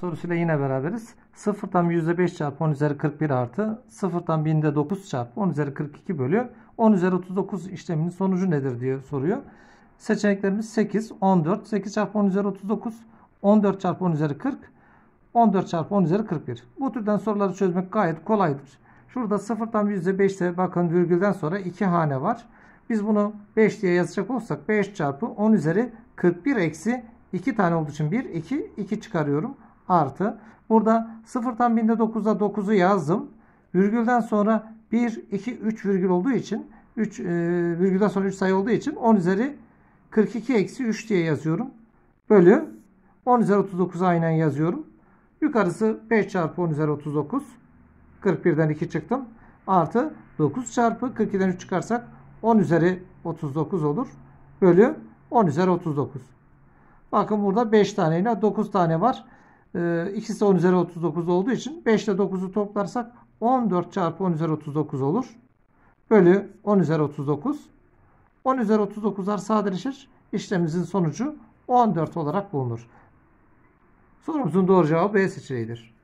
sorusuyla yine beraberiz. Sıfırdan %5 çarpı 10 üzeri 41 artı 0'dan binde 9 çarpı 10 üzeri 42 bölü 10 üzeri 39 işleminin sonucu nedir diye soruyor. Seçeneklerimiz 8, 14, 8 çarpı 10 üzeri 39, 14 çarpı 10 üzeri 40, 14 çarpı 10 üzeri 41. Bu türden soruları çözmek gayet kolaydır. Şurada 0'dan %5 ise bakın virgülden sonra 2 hane var. Biz bunu 5 diye yazacak olsak 5 çarpı 10 üzeri 41 eksi 2 tane olduğu için 1, 2, 2 çıkarıyorum artı. Burada sıfırdan binde 9'da 9'u yazdım. Virgülden sonra 1, 2, 3 virgül olduğu için 3 e, virgülden sonra 3 sayı olduğu için 10 üzeri 42 eksi 3 diye yazıyorum. Bölü 10 üzeri 39'u aynen yazıyorum. Yukarısı 5 çarpı 10 üzeri 39. 41'den 2 çıktım. Artı 9 çarpı 42'den 3 çıkarsak 10 üzeri 39 olur. Bölü 10 üzeri 39. Bakın burada 5 tane ile 9 tane var e, ikisi 10 üzeri 39 olduğu için 5 ile 9'u toplarsak 14 çarpı 10 üzeri 39 olur. Bölü 10 üzeri 39. 10 üzeri 39'lar sadeleşir. İşlemimizin sonucu 14 olarak bulunur. Sorumuzun doğru cevabı B seçeneğidir.